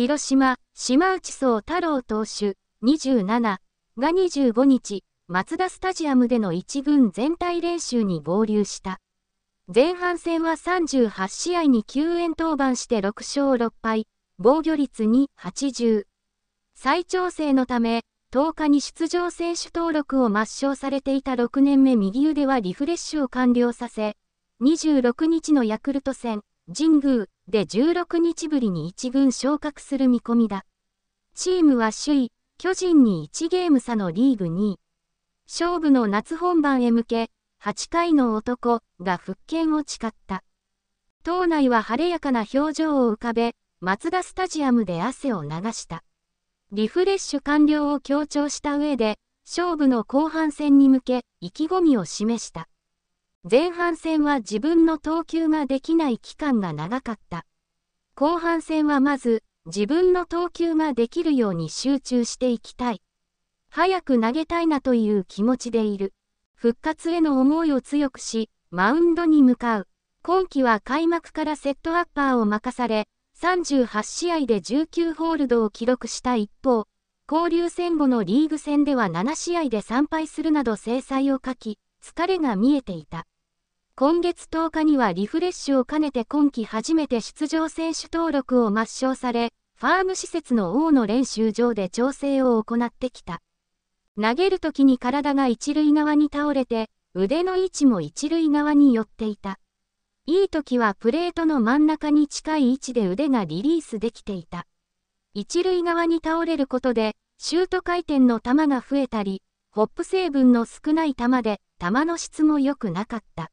広島、島内総太郎投手、27が25日、マツダスタジアムでの1軍全体練習に合流した。前半戦は38試合に救援登板して6勝6敗、防御率280。再調整のため、10日に出場選手登録を抹消されていた6年目右腕はリフレッシュを完了させ、26日のヤクルト戦、神宮で16日ぶりに1軍昇格する見込みだ。チームは首位、巨人に1ゲーム差のリーグ2位。勝負の夏本番へ向け、8回の男が復権を誓った。党内は晴れやかな表情を浮かべ、マツダスタジアムで汗を流した。リフレッシュ完了を強調した上で、勝負の後半戦に向け、意気込みを示した。前半戦は自分の投球ができない期間が長かった。後半戦はまず、自分の投球ができるように集中していきたい。早く投げたいなという気持ちでいる。復活への思いを強くし、マウンドに向かう。今季は開幕からセットアッパーを任され、38試合で19ホールドを記録した一方、交流戦後のリーグ戦では7試合で3敗するなど制裁を書き、疲れが見えていた。今月10日にはリフレッシュを兼ねて今季初めて出場選手登録を抹消され、ファーム施設の王の練習場で調整を行ってきた。投げる時に体が一塁側に倒れて、腕の位置も一塁側に寄っていた。いい時はプレートの真ん中に近い位置で腕がリリースできていた。一塁側に倒れることで、シュート回転の球が増えたり、ホップ成分の少ない球で、球の質も良くなかった。